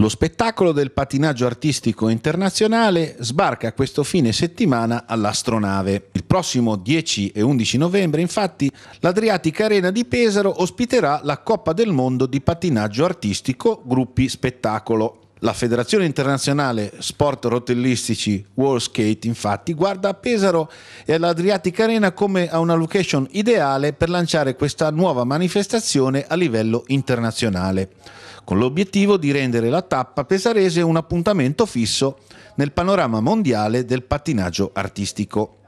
Lo spettacolo del patinaggio artistico internazionale sbarca questo fine settimana all'astronave. Il prossimo 10 e 11 novembre, infatti, l'Adriatica Arena di Pesaro ospiterà la Coppa del Mondo di patinaggio artistico gruppi spettacolo. La Federazione Internazionale Sport Rotellistici World Skate infatti guarda a Pesaro e all'Adriatic Arena come a una location ideale per lanciare questa nuova manifestazione a livello internazionale, con l'obiettivo di rendere la tappa pesarese un appuntamento fisso nel panorama mondiale del pattinaggio artistico.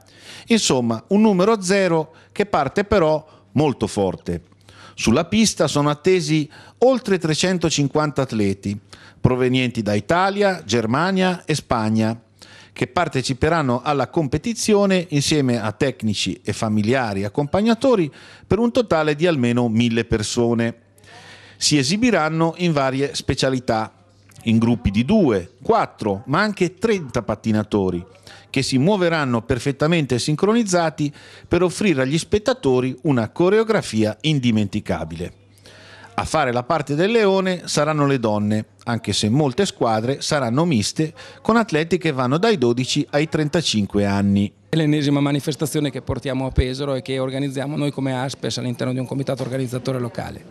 Insomma, un numero zero che parte però molto forte sulla pista sono attesi oltre 350 atleti provenienti da Italia, Germania e Spagna che parteciperanno alla competizione insieme a tecnici e familiari accompagnatori per un totale di almeno mille persone. Si esibiranno in varie specialità in gruppi di 2, 4, ma anche 30 pattinatori, che si muoveranno perfettamente sincronizzati per offrire agli spettatori una coreografia indimenticabile. A fare la parte del leone saranno le donne, anche se molte squadre saranno miste, con atleti che vanno dai 12 ai 35 anni. È l'ennesima manifestazione che portiamo a Pesaro e che organizziamo noi come Aspes all'interno di un comitato organizzatore locale.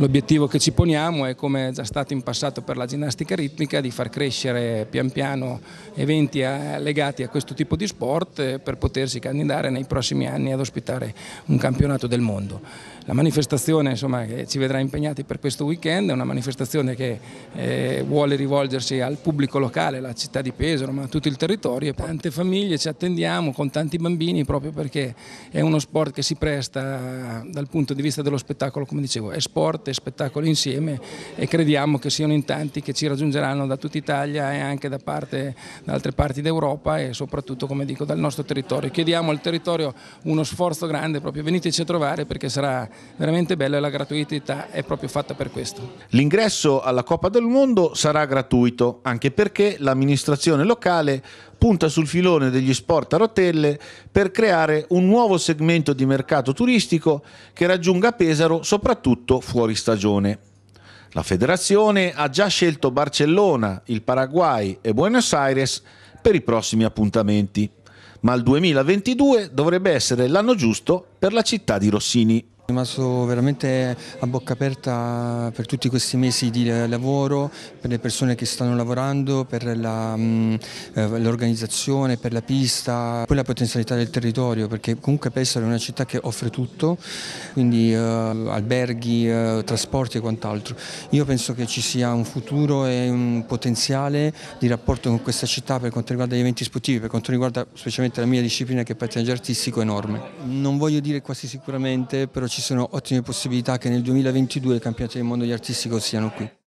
L'obiettivo che ci poniamo è, come è già stato in passato per la ginnastica ritmica, di far crescere pian piano eventi eh, legati a questo tipo di sport eh, per potersi candidare nei prossimi anni ad ospitare un campionato del mondo. La manifestazione insomma, che ci vedrà impegnati per questo weekend è una manifestazione che eh, vuole rivolgersi al pubblico locale, alla città di Pesaro, ma a tutto il territorio. Tante famiglie ci attendiamo con tanti bambini proprio perché è uno sport che si presta dal punto di vista dello spettacolo, come dicevo, è sport sette spettacoli insieme e crediamo che siano in tanti che ci raggiungeranno da tutta Italia e anche da, parte, da altre parti d'Europa e soprattutto come dico dal nostro territorio. Chiediamo al territorio uno sforzo grande proprio veniteci a trovare perché sarà veramente bello e la gratuità è proprio fatta per questo. L'ingresso alla Coppa del Mondo sarà gratuito anche perché l'amministrazione locale punta sul filone degli sport a rotelle per creare un nuovo segmento di mercato turistico che raggiunga Pesaro soprattutto fuori stagione. La federazione ha già scelto Barcellona, il Paraguay e Buenos Aires per i prossimi appuntamenti, ma il 2022 dovrebbe essere l'anno giusto per la città di Rossini. Rimasto veramente a bocca aperta per tutti questi mesi di lavoro, per le persone che stanno lavorando, per mm, eh, l'organizzazione, per la pista, poi la potenzialità del territorio, perché comunque Pesaro è una città che offre tutto, quindi eh, alberghi, eh, trasporti e quant'altro. Io penso che ci sia un futuro e un potenziale di rapporto con questa città per quanto riguarda gli eventi sportivi, per quanto riguarda specialmente la mia disciplina che è il artistico enorme. Non voglio dire quasi sicuramente, però ci ci sono ottime possibilità che nel 2022 i campionati del mondo di artistico siano qui.